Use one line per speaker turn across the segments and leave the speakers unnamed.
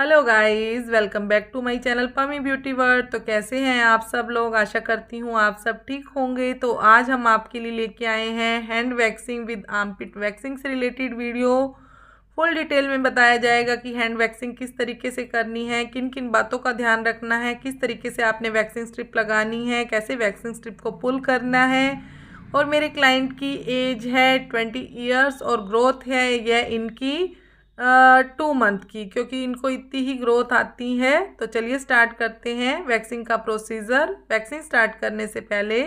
hello guys welcome back to my channel Pammi beauty world तो कैसे हैं आप सब लोग आशा करती हूँ आप सब ठीक होंगे तो आज हम आपके लिए लेके आए हैं hand waxing with armpit waxing से रिलेटेड वीडियो फुल डिटेल में बताया जाएगा कि हैंड वैक्सिंग किस तरीके से करनी है किन किन बातों का ध्यान रखना है किस तरीके से आपने वैक्सिंग स्ट्रिप लगानी है कैसे वैक्सिंग स्ट्रिप को पुल करना है और मेरे क्लाइंट की एज है ट्वेंटी ईयर्स और ग्रोथ है यह इनकी टू मंथ की क्योंकि इनको इतनी ही ग्रोथ आती है तो चलिए स्टार्ट करते हैं वैक्सीन का प्रोसीजर वैक्सीन स्टार्ट करने से पहले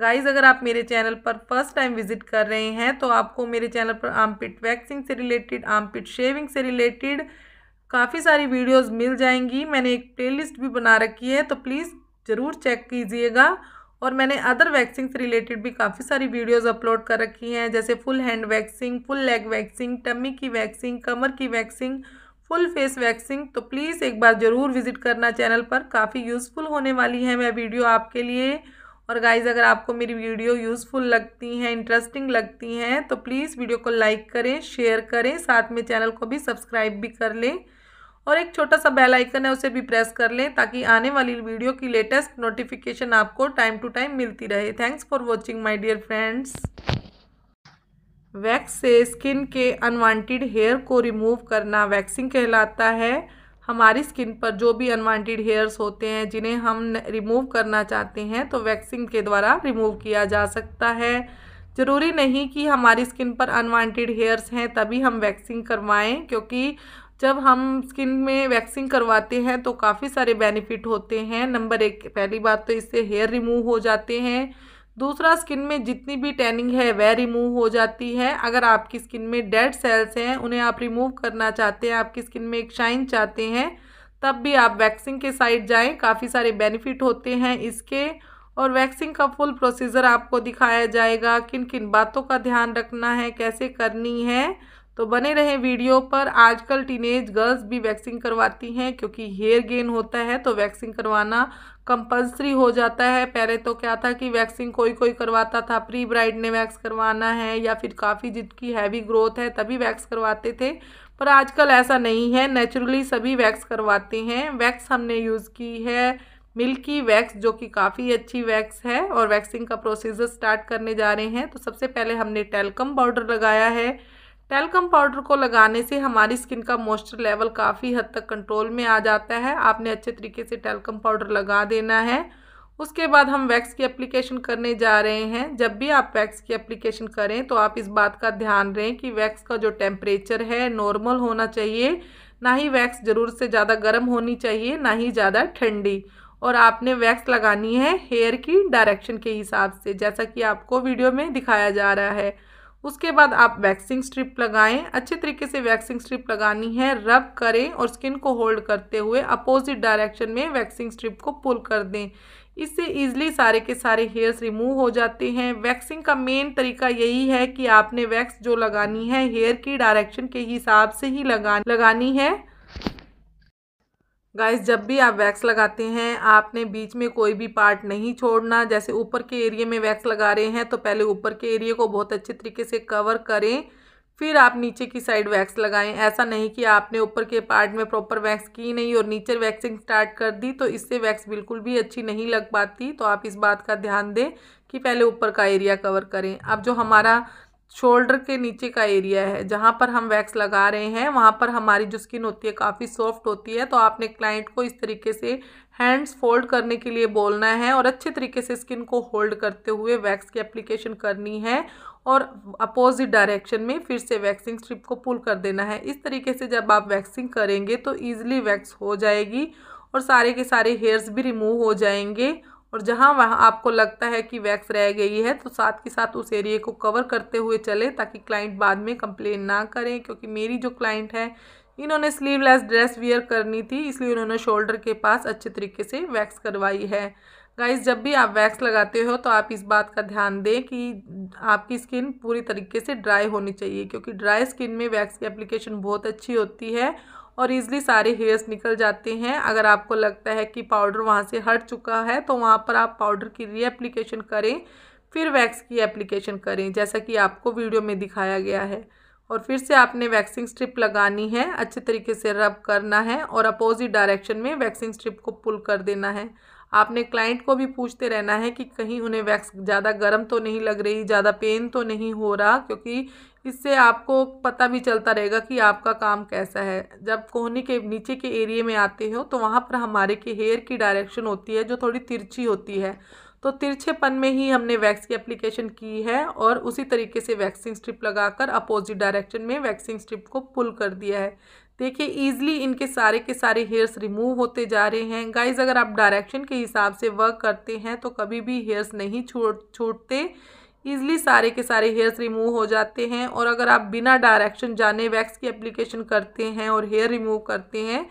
गाइज अगर आप मेरे चैनल पर फर्स्ट टाइम विजिट कर रहे हैं तो आपको मेरे चैनल पर आमपिट वैक्सिंग से रिलेटेड आमपिट शेविंग से रिलेटेड काफ़ी सारी वीडियोज़ मिल जाएंगी मैंने एक प्ले भी बना रखी है तो प्लीज़ ज़रूर चेक कीजिएगा और मैंने अदर वैक्सिंग से रिलेटेड भी काफ़ी सारी वीडियोस अपलोड कर रखी हैं जैसे full hand waxing full leg waxing tummy की वैक्सिंग कमर की वैक्सिंग फुल फेस वैक्सिंग तो प्लीज़ एक बार ज़रूर विजिट करना चैनल पर काफ़ी यूज़फुल होने वाली है मैं वीडियो आपके लिए और गाइज अगर आपको मेरी वीडियो यूज़फुल लगती हैं इंटरेस्टिंग लगती हैं तो प्लीज़ वीडियो को लाइक करें शेयर करें साथ में चैनल को भी सब्सक्राइब भी कर लें और एक छोटा सा बेल आइकन है उसे भी प्रेस कर लें ताकि आने वाली वीडियो की लेटेस्ट नोटिफिकेशन आपको टाइम टू टाइम मिलती रहे thanks for watching my dear friends wax से स्किन के अनवांटेड हेयर को रिमूव करना वैक्सिंग कहलाता है हमारी स्किन पर जो भी अनवांटेड हेयर्स होते हैं जिन्हें हम रिमूव करना चाहते हैं तो वैक्सिंग के द्वारा रिमूव किया जा सकता है ज़रूरी नहीं कि हमारी स्किन पर अनवांटेड हेयर्स हैं तभी हम वैक्सिंग करवाएं क्योंकि जब हम स्किन में वैक्सिंग करवाते हैं तो काफ़ी सारे बेनिफिट होते हैं नंबर एक पहली बात तो इससे हेयर रिमूव हो जाते हैं दूसरा स्किन में जितनी भी टैनिंग है वह रिमूव हो जाती है अगर आपकी स्किन में डेड सेल्स हैं उन्हें आप रिमूव करना चाहते हैं आपकी स्किन में एक शाइन चाहते हैं तब भी आप वैक्सिंग के साइड जाएं काफ़ी सारे बेनिफिट होते हैं इसके और वैक्सिंग का फुल प्रोसीजर आपको दिखाया जाएगा किन किन बातों का ध्यान रखना है कैसे करनी है तो बने रहें वीडियो पर आजकल टीनेज गर्ल्स भी वैक्सिंग करवाती हैं क्योंकि हेयर गेन होता है तो वैक्सिंग करवाना कंपलसरी हो जाता है पहले तो क्या था कि वैक्सिंग कोई कोई करवाता था प्री ब्राइड ने वैक्स करवाना है या फिर काफ़ी जिनकी हैवी ग्रोथ है तभी वैक्स करवाते थे पर आजकल ऐसा नहीं है नेचुरली सभी वैक्स करवाते हैं वैक्स हमने यूज़ की है मिल्की वैक्स जो कि काफ़ी अच्छी वैक्स है और वैक्सिंग का प्रोसीजर स्टार्ट करने जा रहे हैं तो सबसे पहले हमने टेलकम पाउडर लगाया है टेलकम पाउडर को लगाने से हमारी स्किन का मॉइस्चर लेवल काफ़ी हद तक कंट्रोल में आ जाता है आपने अच्छे तरीके से टेलकम पाउडर लगा देना है उसके बाद हम वैक्स की एप्लीकेशन करने जा रहे हैं जब भी आप वैक्स की एप्लीकेशन करें तो आप इस बात का ध्यान रहें कि वैक्स का जो टेम्परेचर है नॉर्मल होना चाहिए ना ही वैक्स ज़रूर से ज़्यादा गर्म होनी चाहिए ना ही ज़्यादा ठंडी और आपने वैक्स लगानी है हेयर की डायरेक्शन के हिसाब से जैसा कि आपको वीडियो में दिखाया जा रहा है उसके बाद आप वैक्सिंग स्ट्रिप लगाएं अच्छे तरीके से वैक्सिंग स्ट्रिप लगानी है रब करें और स्किन को होल्ड करते हुए अपोजिट डायरेक्शन में वैक्सिंग स्ट्रिप को पुल कर दें इससे ईजिली सारे के सारे हेयर्स रिमूव हो जाते हैं वैक्सिंग का मेन तरीका यही है कि आपने वैक्स जो लगानी है हेयर की डायरेक्शन के हिसाब से ही लगा लगानी है गाइस जब भी आप वैक्स लगाते हैं आपने बीच में कोई भी पार्ट नहीं छोड़ना जैसे ऊपर के एरिए में वैक्स लगा रहे हैं तो पहले ऊपर के एरिए को बहुत अच्छे तरीके से कवर करें फिर आप नीचे की साइड वैक्स लगाएं ऐसा नहीं कि आपने ऊपर के पार्ट में प्रॉपर वैक्स की नहीं और नीचे वैक्सिंग स्टार्ट कर दी तो इससे वैक्स बिल्कुल भी अच्छी नहीं लग पाती तो आप इस बात का ध्यान दें कि पहले ऊपर का एरिया कवर करें अब जो हमारा शोल्डर के नीचे का एरिया है जहाँ पर हम वैक्स लगा रहे हैं वहाँ पर हमारी जो स्किन होती है काफ़ी सॉफ्ट होती है तो आपने क्लाइंट को इस तरीके से हैंड्स फोल्ड करने के लिए बोलना है और अच्छे तरीके से स्किन को होल्ड करते हुए वैक्स की एप्लीकेशन करनी है और अपोजिट डायरेक्शन में फिर से वैक्सिंग स्ट्रिप को पुल कर देना है इस तरीके से जब आप वैक्सिंग करेंगे तो ईजिली वैक्स हो जाएगी और सारे के सारे हेयर्स भी रिमूव हो जाएंगे और जहाँ वहाँ आपको लगता है कि वैक्स रह गई है तो साथ के साथ उस एरिए को कवर करते हुए चले ताकि क्लाइंट बाद में कंप्लेन ना करें क्योंकि मेरी जो क्लाइंट है इन्होंने स्लीवलेस ड्रेस वियर करनी थी इसलिए उन्होंने शोल्डर के पास अच्छे तरीके से वैक्स करवाई है गाइस जब भी आप वैक्स लगाते हो तो आप इस बात का ध्यान दें कि आपकी स्किन पूरी तरीके से ड्राई होनी चाहिए क्योंकि ड्राई स्किन में वैक्स की एप्लीकेशन बहुत अच्छी होती है और ईज़िली सारे हेयर्स निकल जाते हैं अगर आपको लगता है कि पाउडर वहाँ से हट चुका है तो वहाँ पर आप पाउडर की रीएप्लीकेशन करें फिर वैक्स की एप्लीकेशन करें जैसा कि आपको वीडियो में दिखाया गया है और फिर से आपने वैक्सिंग स्ट्रिप लगानी है अच्छे तरीके से रब करना है और अपोजिट डायरेक्शन में वैक्सिंग स्ट्रिप को पुल कर देना है आपने क्लाइंट को भी पूछते रहना है कि कहीं उन्हें वैक्स ज़्यादा गर्म तो नहीं लग रही ज़्यादा पेन तो नहीं हो रहा क्योंकि इससे आपको पता भी चलता रहेगा कि आपका काम कैसा है जब कोहनी के नीचे के एरिए में आते हो तो वहाँ पर हमारे के हेयर की डायरेक्शन होती है जो थोड़ी तिरछी होती है तो तिरछेपन में ही हमने वैक्स की एप्लीकेशन की है और उसी तरीके से वैक्सिंग स्ट्रिप लगाकर अपोजिट डायरेक्शन में वैक्सिंग स्ट्रिप को पुल कर दिया है देखिए ईजिली इनके सारे के सारे हेयर्स रिमूव होते जा रहे हैं गाइज अगर आप डायरेक्शन के हिसाब से वर्क करते हैं तो कभी भी हेयर्स नहीं छूट छूटते ईजिली सारे के सारे हेयर्स रिमूव हो जाते हैं और अगर आप बिना डायरेक्शन जाने वैक्स की एप्लीकेशन करते हैं और हेयर रिमूव करते हैं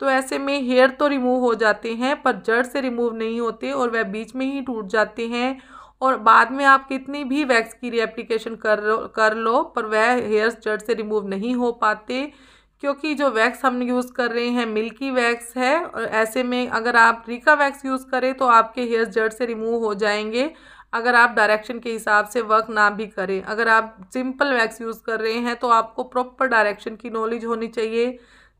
तो ऐसे में हेयर तो रिमूव हो जाते हैं पर जड़ से रिमूव नहीं होते और वह बीच में ही टूट जाते हैं और बाद में आप कितनी भी वैक्स की रीएप्लीकेशन कर कर लो पर वह हेयर्स जड़ से रिमूव नहीं हो पाते क्योंकि जो वैक्स हम यूज़ कर रहे हैं मिल्की वैक्स है और ऐसे में अगर आप रिका वैक्स यूज़ करें तो आपके हेयर्स जड़ से रिमूव हो जाएंगे अगर आप डायरेक्शन के हिसाब से वर्क ना भी करें अगर आप सिंपल वैक्स यूज़ कर रहे हैं तो आपको प्रॉपर डायरेक्शन की नॉलेज होनी चाहिए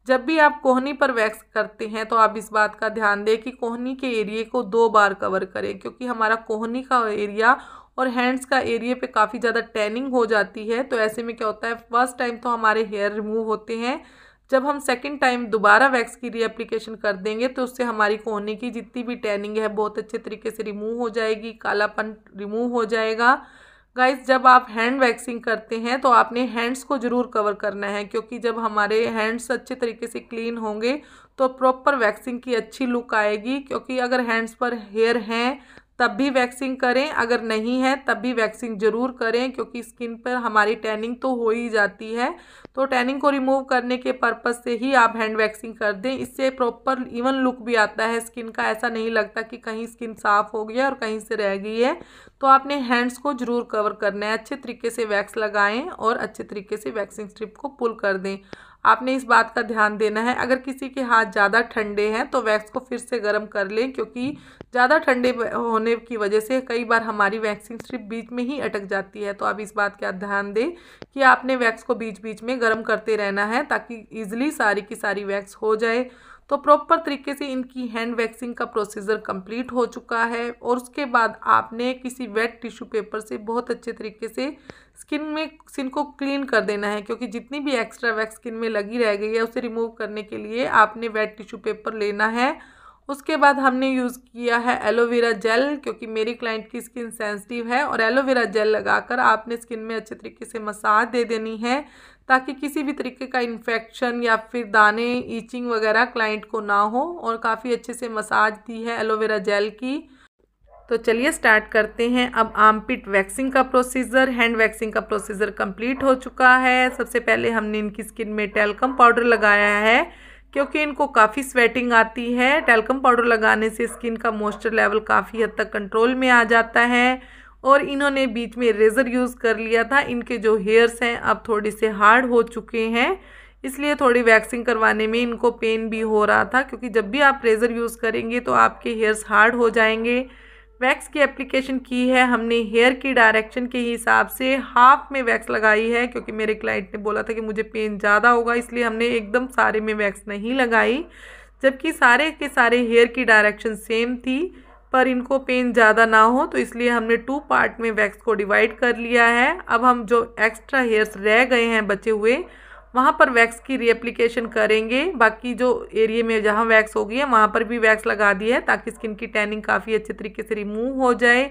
जब भी आप कोहनी पर वैक्स करते हैं तो आप इस बात का ध्यान दें कि कोहनी के एरिए को दो बार कवर करें क्योंकि हमारा कोहनी का एरिया और हैंड्स का एरिए पे काफ़ी ज़्यादा टैनिंग हो जाती है तो ऐसे में क्या होता है फर्स्ट टाइम तो हमारे हेयर रिमूव होते हैं जब हम सेकेंड टाइम दोबारा वैक्स की रीएप्लीकेशन कर देंगे तो उससे हमारी कोहने की जितनी भी टैनिंग है बहुत अच्छे तरीके से रिमूव हो जाएगी कालापन रिमूव हो जाएगा गाइस जब आप हैंड वैक्सिंग करते हैं तो आपने हैंड्स को ज़रूर कवर करना है क्योंकि जब हमारे हैंड्स अच्छे तरीके से क्लीन होंगे तो प्रॉपर वैक्सिंग की अच्छी लुक आएगी क्योंकि अगर हैंड्स पर हेयर हैं तब भी वैक्सिंग करें अगर नहीं है तब भी वैक्सिंग ज़रूर करें क्योंकि स्किन पर हमारी टैनिंग तो हो ही जाती है तो टैनिंग को रिमूव करने के पर्पज़ से ही आप हैंड वैक्सिंग कर दें इससे प्रॉपर इवन लुक भी आता है स्किन का ऐसा नहीं लगता कि कहीं स्किन साफ़ हो गया और कहीं से रह गई है तो आपने हैंड्स को ज़रूर कवर करना है अच्छे तरीके से वैक्स लगाएं और अच्छे तरीके से वैक्सिंग स्ट्रिप को पुल कर दें आपने इस बात का ध्यान देना है अगर किसी के हाथ ज़्यादा ठंडे हैं तो वैक्स को फिर से गर्म कर लें क्योंकि ज़्यादा ठंडे होने की वजह से कई बार हमारी वैक्सिंग स्ट्रिप बीच में ही अटक जाती है तो आप इस बात का ध्यान दें कि आपने वैक्स को बीच बीच में गर्म करते रहना है ताकि ईजिली सारी की सारी वैक्स हो जाए तो प्रॉपर तरीके से इनकी हैंड वैक्सिंग का प्रोसीजर कंप्लीट हो चुका है और उसके बाद आपने किसी वेट टिश्यू पेपर से बहुत अच्छे तरीके से स्किन में स्किन को क्लीन कर देना है क्योंकि जितनी भी एक्स्ट्रा वैक्स स्किन में लगी रह गई है उसे रिमूव करने के लिए आपने वेट टिश्यू पेपर लेना है उसके बाद हमने यूज़ किया है एलोवेरा जेल क्योंकि मेरी क्लाइंट की स्किन सेंसिटिव है और एलोवेरा जेल लगाकर आपने स्किन में अच्छे तरीके से मसाज दे देनी है ताकि किसी भी तरीके का इन्फेक्शन या फिर दाने ईचिंग वगैरह क्लाइंट को ना हो और काफ़ी अच्छे से मसाज दी है एलोवेरा जेल की तो चलिए स्टार्ट करते हैं अब आमपिट वैक्सिंग का प्रोसीजर हैंड वैक्सिंग का प्रोसीजर कंप्लीट हो चुका है सबसे पहले हमने इनकी स्किन में टेलकम पाउडर लगाया है क्योंकि इनको काफ़ी स्वेटिंग आती है टेलकम पाउडर लगाने से स्किन का मॉइस्चर लेवल काफ़ी हद तक कंट्रोल में आ जाता है और इन्होंने बीच में रेज़र यूज़ कर लिया था इनके जो हेयर्स हैं अब थोड़े से हार्ड हो चुके हैं इसलिए थोड़ी वैक्सिंग करवाने में इनको पेन भी हो रहा था क्योंकि जब भी आप रेज़र यूज़ करेंगे तो आपके हेयर्स हार्ड हो जाएंगे वैक्स की एप्लीकेशन की है हमने हेयर की डायरेक्शन के हिसाब से हाफ में वैक्स लगाई है क्योंकि मेरे क्लाइंट ने बोला था कि मुझे पेन ज़्यादा होगा इसलिए हमने एकदम सारे में वैक्स नहीं लगाई जबकि सारे के सारे हेयर की डायरेक्शन सेम थी पर इनको पेन ज़्यादा ना हो तो इसलिए हमने टू पार्ट में वैक्स को डिवाइड कर लिया है अब हम जो एक्स्ट्रा हेयर्स रह गए हैं बचे हुए वहाँ पर वैक्स की रीएप्लीकेशन करेंगे बाकी जो एरिए में जहाँ वैक्स हो गई है वहाँ पर भी वैक्स लगा दी है ताकि स्किन की टैनिंग काफ़ी अच्छे तरीके से रिमूव हो जाए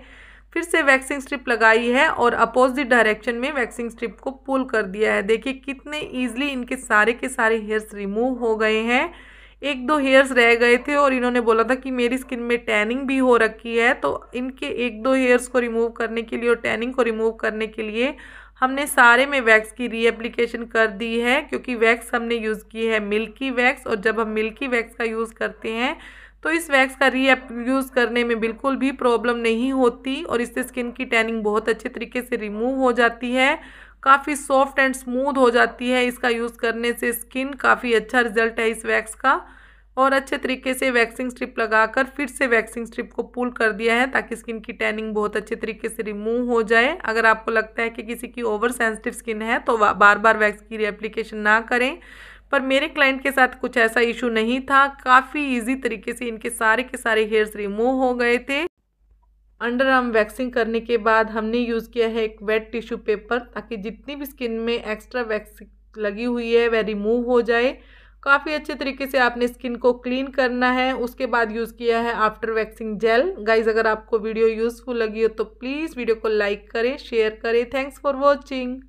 फिर से वैक्सिंग स्ट्रिप लगाई है और अपोजिट डायरेक्शन में वैक्सिंग स्ट्रिप को पुल कर दिया है देखिए कितने ईजिली इनके सारे के सारे हेयर्स रिमूव हो गए हैं एक दो हेयर्स रह गए थे और इन्होंने बोला था कि मेरी स्किन में टैनिंग भी हो रखी है तो इनके एक दो हेयर्स को रिमूव करने के लिए और टैनिंग को रिमूव करने के लिए हमने सारे में वैक्स की रीएप्लीकेशन कर दी है क्योंकि वैक्स हमने यूज़ की है मिल्की वैक्स और जब हम मिल्की वैक्स का यूज़ करते हैं तो इस वैक्स का री यूज़ करने में बिल्कुल भी प्रॉब्लम नहीं होती और इससे स्किन की टैनिंग बहुत अच्छे तरीके से रिमूव हो जाती है काफ़ी सॉफ्ट एंड स्मूथ हो जाती है इसका यूज़ करने से स्किन काफ़ी अच्छा रिजल्ट है इस वैक्स का और अच्छे तरीके से वैक्सिंग स्ट्रिप लगाकर फिर से वैक्सिंग स्ट्रिप को पुल कर दिया है ताकि स्किन की टैनिंग बहुत अच्छे तरीके से रिमूव हो जाए अगर आपको लगता है कि किसी की ओवर सेंसिटिव स्किन है तो बार बार वैक्स की रिएप्लीकेशन ना करें पर मेरे क्लाइंट के साथ कुछ ऐसा इशू नहीं था काफ़ी ईजी तरीके से इनके सारे के सारे हेयर्स रिमूव हो गए थे अंडर आर्म वैक्सिंग करने के बाद हमने यूज़ किया है एक वेट टिश्यू पेपर ताकि जितनी भी स्किन में एक्स्ट्रा वैक्सिंग लगी हुई है वह रिमूव हो जाए काफ़ी अच्छे तरीके से आपने स्किन को क्लीन करना है उसके बाद यूज़ किया है आफ्टर वैक्सिंग जेल गाइज अगर आपको वीडियो यूज़फुल लगी हो तो प्लीज़ वीडियो को लाइक करें शेयर करें थैंक्स फॉर वॉचिंग